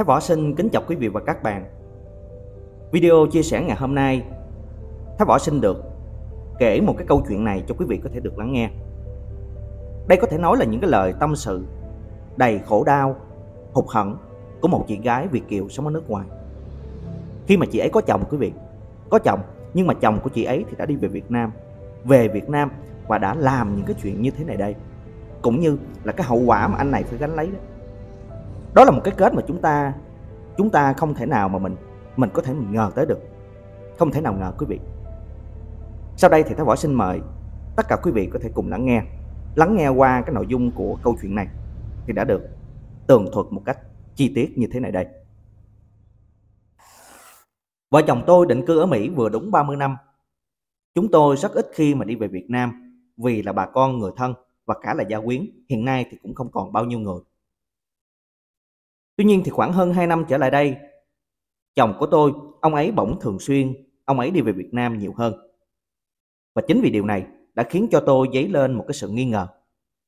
Thái Võ xin kính chào quý vị và các bạn. Video chia sẻ ngày hôm nay, Thái Võ xin được kể một cái câu chuyện này cho quý vị có thể được lắng nghe. Đây có thể nói là những cái lời tâm sự đầy khổ đau, hụt hẫng của một chị gái Việt kiều sống ở nước ngoài. Khi mà chị ấy có chồng quý vị, có chồng nhưng mà chồng của chị ấy thì đã đi về Việt Nam, về Việt Nam và đã làm những cái chuyện như thế này đây. Cũng như là cái hậu quả mà anh này phải gánh lấy đó đó là một cái kết mà chúng ta chúng ta không thể nào mà mình mình có thể mình ngờ tới được không thể nào ngờ quý vị sau đây thì Thái Võ xin mời tất cả quý vị có thể cùng lắng nghe lắng nghe qua cái nội dung của câu chuyện này thì đã được tường thuật một cách chi tiết như thế này đây Vợ chồng tôi định cư ở Mỹ vừa đúng 30 năm. Chúng tôi rất ít khi mà đi về Việt Nam vì là bà con người thân và cả là gia quyến hiện nay thì cũng không còn bao nhiêu người. Tuy nhiên thì khoảng hơn 2 năm trở lại đây, chồng của tôi, ông ấy bỗng thường xuyên, ông ấy đi về Việt Nam nhiều hơn. Và chính vì điều này đã khiến cho tôi dấy lên một cái sự nghi ngờ.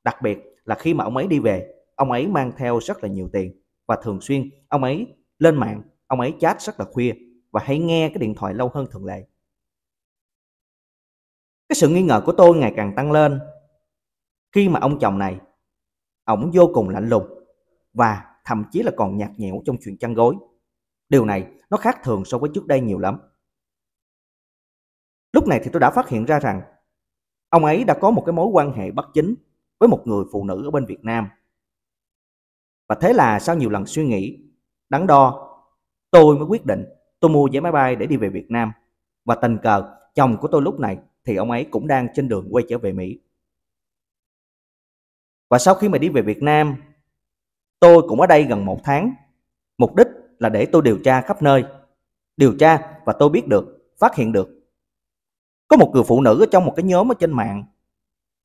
Đặc biệt là khi mà ông ấy đi về, ông ấy mang theo rất là nhiều tiền và thường xuyên ông ấy lên mạng, ông ấy chat rất là khuya và hay nghe cái điện thoại lâu hơn thường lệ. Cái sự nghi ngờ của tôi ngày càng tăng lên khi mà ông chồng này, ổng vô cùng lạnh lùng và thậm chí là còn nhạt nhẽo trong chuyện chăn gối. Điều này nó khác thường so với trước đây nhiều lắm. Lúc này thì tôi đã phát hiện ra rằng ông ấy đã có một cái mối quan hệ bất chính với một người phụ nữ ở bên Việt Nam. Và thế là sau nhiều lần suy nghĩ, đắn đo, tôi mới quyết định tôi mua vé máy bay để đi về Việt Nam. Và tình cờ, chồng của tôi lúc này thì ông ấy cũng đang trên đường quay trở về Mỹ. Và sau khi mà đi về Việt Nam Tôi cũng ở đây gần một tháng. Mục đích là để tôi điều tra khắp nơi. Điều tra và tôi biết được, phát hiện được. Có một người phụ nữ ở trong một cái nhóm ở trên mạng.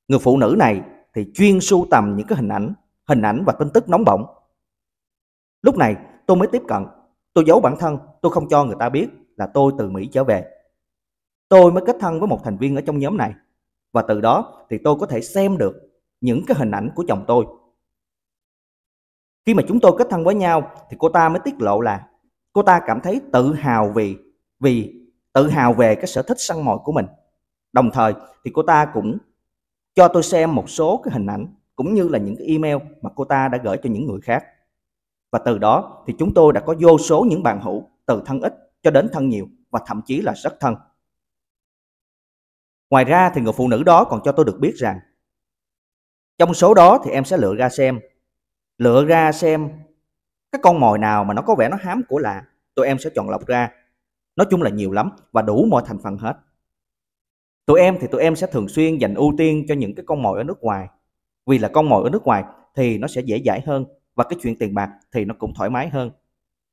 Người phụ nữ này thì chuyên sưu tầm những cái hình ảnh, hình ảnh và tin tức nóng bỏng. Lúc này tôi mới tiếp cận, tôi giấu bản thân, tôi không cho người ta biết là tôi từ Mỹ trở về. Tôi mới kết thân với một thành viên ở trong nhóm này và từ đó thì tôi có thể xem được những cái hình ảnh của chồng tôi khi mà chúng tôi kết thân với nhau thì cô ta mới tiết lộ là cô ta cảm thấy tự hào vì vì tự hào về cái sở thích săn mồi của mình. Đồng thời thì cô ta cũng cho tôi xem một số cái hình ảnh cũng như là những cái email mà cô ta đã gửi cho những người khác. Và từ đó thì chúng tôi đã có vô số những bạn hữu từ thân ít cho đến thân nhiều và thậm chí là rất thân. Ngoài ra thì người phụ nữ đó còn cho tôi được biết rằng trong số đó thì em sẽ lựa ra xem lựa ra xem các con mồi nào mà nó có vẻ nó hám của lạ tụi em sẽ chọn lọc ra nói chung là nhiều lắm và đủ mọi thành phần hết tụi em thì tụi em sẽ thường xuyên dành ưu tiên cho những cái con mồi ở nước ngoài vì là con mồi ở nước ngoài thì nó sẽ dễ dãi hơn và cái chuyện tiền bạc thì nó cũng thoải mái hơn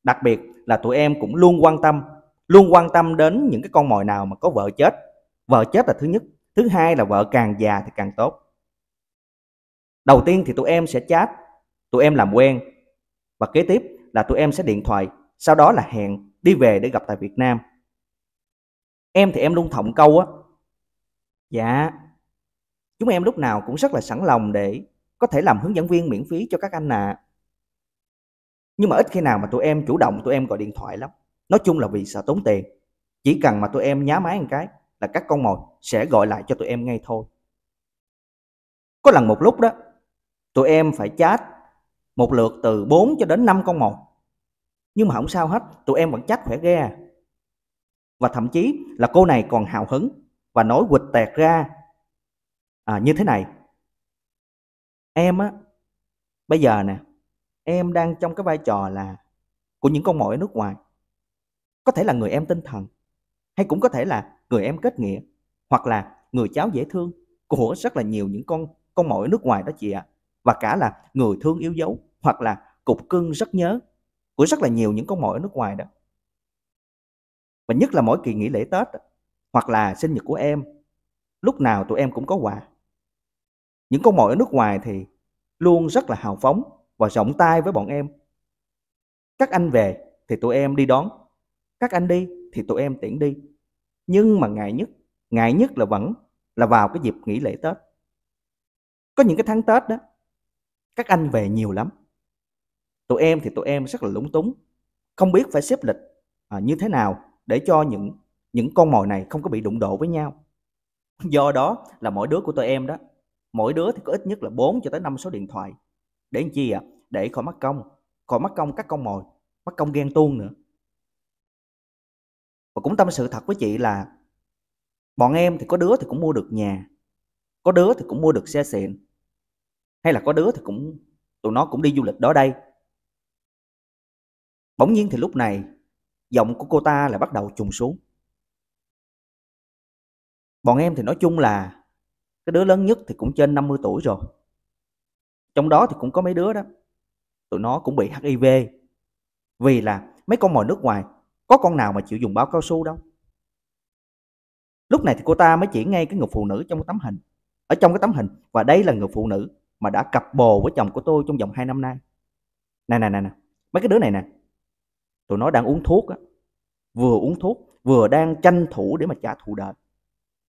đặc biệt là tụi em cũng luôn quan tâm luôn quan tâm đến những cái con mồi nào mà có vợ chết vợ chết là thứ nhất thứ hai là vợ càng già thì càng tốt đầu tiên thì tụi em sẽ chat tụi em làm quen và kế tiếp là tụi em sẽ điện thoại sau đó là hẹn đi về để gặp tại Việt Nam em thì em luôn thọng câu á dạ chúng em lúc nào cũng rất là sẵn lòng để có thể làm hướng dẫn viên miễn phí cho các anh ạ à. nhưng mà ít khi nào mà tụi em chủ động tụi em gọi điện thoại lắm nói chung là vì sợ tốn tiền chỉ cần mà tụi em nhá máy một cái là các con mồi sẽ gọi lại cho tụi em ngay thôi có lần một lúc đó tụi em phải chat một lượt từ 4 cho đến 5 con một nhưng mà không sao hết tụi em vẫn chắc khỏe ghê à. và thậm chí là cô này còn hào hứng và nói quịch tẹt ra à, như thế này em á bây giờ nè em đang trong cái vai trò là của những con mồi ở nước ngoài có thể là người em tinh thần hay cũng có thể là người em kết nghĩa hoặc là người cháu dễ thương của rất là nhiều những con con mồi ở nước ngoài đó chị ạ à. và cả là người thương yêu dấu hoặc là cục cưng rất nhớ của rất là nhiều những con mồi ở nước ngoài đó và nhất là mỗi kỳ nghỉ lễ tết hoặc là sinh nhật của em lúc nào tụi em cũng có quà những con mồi ở nước ngoài thì luôn rất là hào phóng và rộng tay với bọn em các anh về thì tụi em đi đón các anh đi thì tụi em tiễn đi nhưng mà ngại nhất ngại nhất là vẫn là vào cái dịp nghỉ lễ tết có những cái tháng tết đó các anh về nhiều lắm tụi em thì tụi em rất là lúng túng không biết phải xếp lịch à, như thế nào để cho những những con mồi này không có bị đụng độ với nhau do đó là mỗi đứa của tụi em đó mỗi đứa thì có ít nhất là 4 cho tới 5 số điện thoại để làm chi ạ à? để khỏi mất công khỏi mất công các con mồi mất công ghen tuông nữa và cũng tâm sự thật với chị là bọn em thì có đứa thì cũng mua được nhà có đứa thì cũng mua được xe xịn hay là có đứa thì cũng tụi nó cũng đi du lịch đó đây Bỗng nhiên thì lúc này, giọng của cô ta lại bắt đầu trùng xuống. Bọn em thì nói chung là cái đứa lớn nhất thì cũng trên 50 tuổi rồi. Trong đó thì cũng có mấy đứa đó. Tụi nó cũng bị HIV. Vì là mấy con mồi nước ngoài có con nào mà chịu dùng bao cao su đâu. Lúc này thì cô ta mới chỉ ngay cái người phụ nữ trong cái tấm hình. Ở trong cái tấm hình và đây là người phụ nữ mà đã cặp bồ với chồng của tôi trong vòng 2 năm nay. Nè nè nè nè, mấy cái đứa này nè, tụi nó đang uống thuốc á vừa uống thuốc vừa đang tranh thủ để mà trả thù đời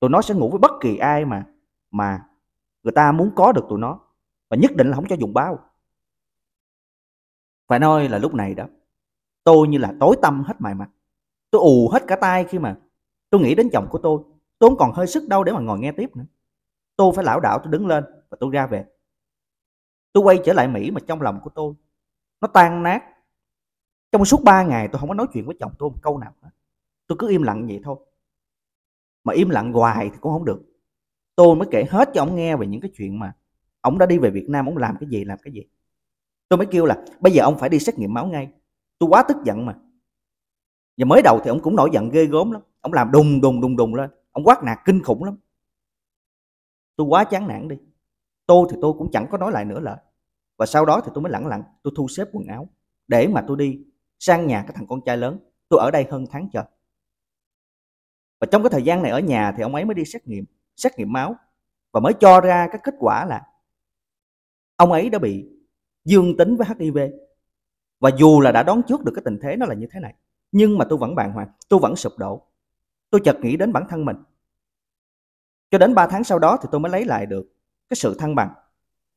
tụi nó sẽ ngủ với bất kỳ ai mà mà người ta muốn có được tụi nó và nhất định là không cho dùng bao phải nói là lúc này đó tôi như là tối tâm hết mày mặt tôi ù hết cả tay khi mà tôi nghĩ đến chồng của tôi tôi không còn hơi sức đâu để mà ngồi nghe tiếp nữa tôi phải lão đảo tôi đứng lên và tôi ra về tôi quay trở lại mỹ mà trong lòng của tôi nó tan nát trong suốt 3 ngày tôi không có nói chuyện với chồng tôi một câu nào hết tôi cứ im lặng vậy thôi mà im lặng hoài thì cũng không được tôi mới kể hết cho ông nghe về những cái chuyện mà ông đã đi về Việt Nam ông làm cái gì làm cái gì tôi mới kêu là bây giờ ông phải đi xét nghiệm máu ngay tôi quá tức giận mà và mới đầu thì ông cũng nổi giận ghê gớm lắm ông làm đùng đùng đùng đùng lên ông quát nạt kinh khủng lắm tôi quá chán nản đi tôi thì tôi cũng chẳng có nói lại nữa lời và sau đó thì tôi mới lặng lặng tôi thu xếp quần áo để mà tôi đi sang nhà cái thằng con trai lớn tôi ở đây hơn tháng trời và trong cái thời gian này ở nhà thì ông ấy mới đi xét nghiệm xét nghiệm máu và mới cho ra cái kết quả là ông ấy đã bị dương tính với HIV và dù là đã đoán trước được cái tình thế nó là như thế này nhưng mà tôi vẫn bàng hoàng tôi vẫn sụp đổ tôi chợt nghĩ đến bản thân mình cho đến 3 tháng sau đó thì tôi mới lấy lại được cái sự thăng bằng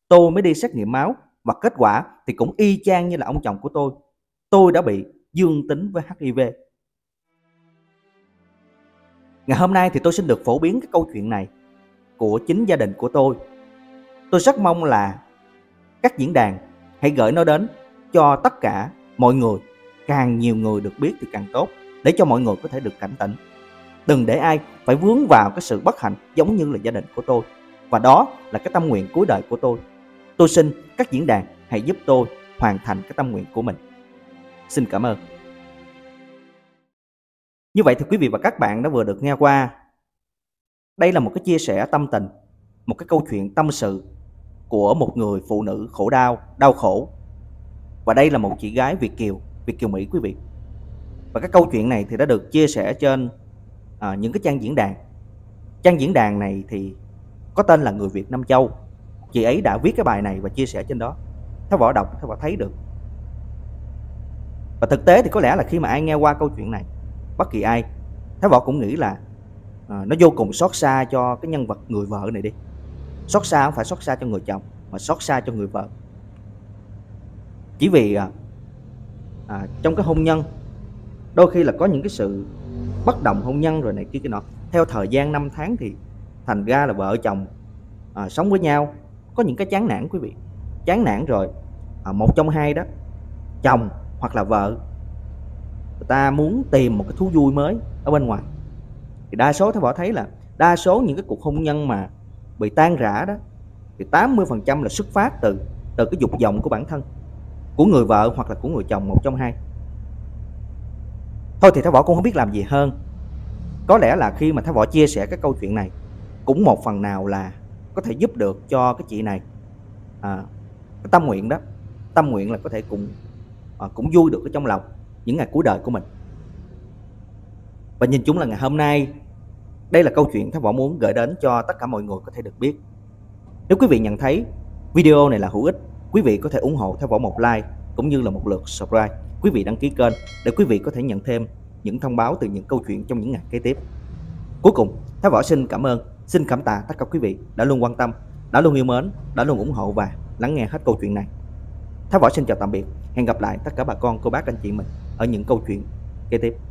tôi mới đi xét nghiệm máu và kết quả thì cũng y chang như là ông chồng của tôi tôi đã bị dương tính với HIV. Ngày hôm nay thì tôi xin được phổ biến cái câu chuyện này của chính gia đình của tôi. Tôi rất mong là các diễn đàn hãy gửi nó đến cho tất cả mọi người, càng nhiều người được biết thì càng tốt để cho mọi người có thể được cảnh tỉnh. Đừng để ai phải vướng vào cái sự bất hạnh giống như là gia đình của tôi. Và đó là cái tâm nguyện cuối đời của tôi. Tôi xin các diễn đàn hãy giúp tôi hoàn thành cái tâm nguyện của mình. Xin cảm ơn. Như vậy thì quý vị và các bạn đã vừa được nghe qua đây là một cái chia sẻ tâm tình, một cái câu chuyện tâm sự của một người phụ nữ khổ đau, đau khổ. Và đây là một chị gái Việt kiều, Việt kiều Mỹ quý vị. Và cái câu chuyện này thì đã được chia sẻ trên à, những cái trang diễn đàn. Trang diễn đàn này thì có tên là Người Việt Nam Châu. Chị ấy đã viết cái bài này và chia sẻ trên đó. Thái Võ đọc, Thái Võ thấy được và thực tế thì có lẽ là khi mà ai nghe qua câu chuyện này bất kỳ ai thái võ cũng nghĩ là uh, nó vô cùng xót xa cho cái nhân vật người vợ này đi xót xa không phải xót xa cho người chồng mà xót xa cho người vợ chỉ vì uh, à, trong cái hôn nhân đôi khi là có những cái sự bất đồng hôn nhân rồi này kia cái nọ theo thời gian năm tháng thì thành ra là vợ chồng à, sống với nhau có những cái chán nản quý vị chán nản rồi à, một trong hai đó chồng hoặc là vợ người ta muốn tìm một cái thú vui mới ở bên ngoài thì đa số thầy võ thấy là đa số những cái cuộc hôn nhân mà bị tan rã đó thì 80% là xuất phát từ từ cái dục vọng của bản thân của người vợ hoặc là của người chồng một trong hai thôi thì thái võ cũng không biết làm gì hơn có lẽ là khi mà thái võ chia sẻ cái câu chuyện này cũng một phần nào là có thể giúp được cho cái chị này à, cái tâm nguyện đó tâm nguyện là có thể cùng Ờ, cũng vui được ở trong lòng những ngày cuối đời của mình và nhìn chúng là ngày hôm nay đây là câu chuyện Tháp Võ muốn gửi đến cho tất cả mọi người có thể được biết nếu quý vị nhận thấy video này là hữu ích quý vị có thể ủng hộ Tháp Võ một like cũng như là một lượt subscribe quý vị đăng ký kênh để quý vị có thể nhận thêm những thông báo từ những câu chuyện trong những ngày kế tiếp cuối cùng Tháp Võ xin cảm ơn xin cảm tạ tất cả quý vị đã luôn quan tâm đã luôn yêu mến đã luôn ủng hộ và lắng nghe hết câu chuyện này Tháp Võ xin chào tạm biệt Hẹn gặp lại tất cả bà con, cô bác, anh chị mình ở những câu chuyện kế tiếp.